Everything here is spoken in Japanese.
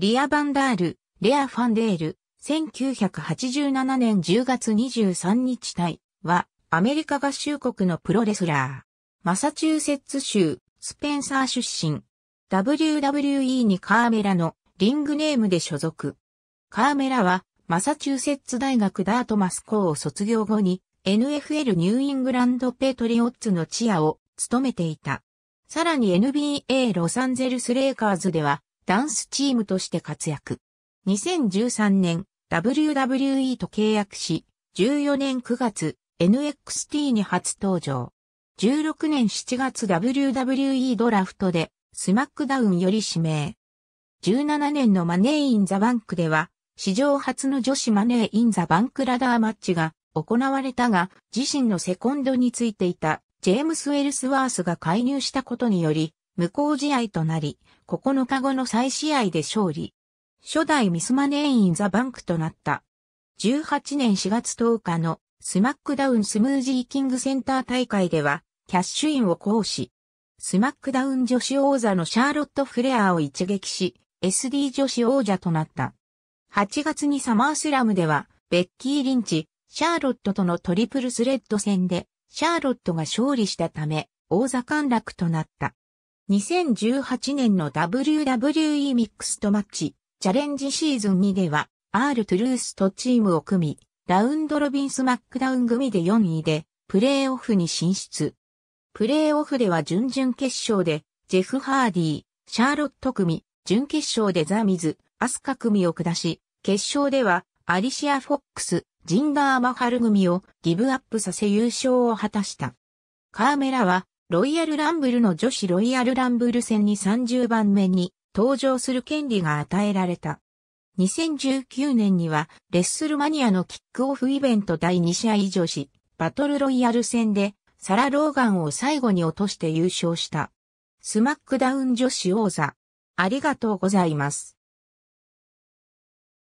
リア・バンダール、レア・ファンデール、1987年10月23日対は、アメリカ合衆国のプロレスラー。マサチューセッツ州、スペンサー出身。WWE にカーメラのリングネームで所属。カーメラは、マサチューセッツ大学ダートマス校を卒業後に、NFL ニューイングランドペトリオッツのチアを務めていた。さらに NBA ロサンゼルスレイカーズではダンスチームとして活躍。2013年、WWE と契約し、14年9月、NXT に初登場。16年7月 WWE ドラフトで、スマックダウンより指名。17年のマネーインザバンクでは、史上初の女子マネーインザバンクラダーマッチが行われたが、自身のセコンドについていたジェームス・ウェルスワースが介入したことにより、無効試合となり、9日後の再試合で勝利。初代ミスマネーインザバンクとなった。18年4月10日のスマックダウンスムージーキングセンター大会では、キャッシュインを行使。スマックダウン女子王座のシャーロット・フレアを一撃し、SD 女子王者となった。8月にサマースラムでは、ベッキー・リンチ、シャーロットとのトリプルスレッド戦で、シャーロットが勝利したため、王座陥落となった。2018年の WWE ミックスとマッチ、チャレンジシーズン2では、R トゥルースとチームを組み、ラウンドロビンスマックダウン組で4位で、プレーオフに進出。プレーオフでは準々決勝で、ジェフ・ハーディー、シャーロット組、準決勝でザ・ミズ、アスカ組を下し、決勝では、アリシア・フォックス、ジンダー・マハル組をギブアップさせ優勝を果たした。カーメラはロイヤルランブルの女子ロイヤルランブル戦に30番目に登場する権利が与えられた。2019年には、レッスルマニアのキックオフイベント第2試合女子、バトルロイヤル戦で、サラ・ローガンを最後に落として優勝した。スマックダウン女子王座。ありがとうございます。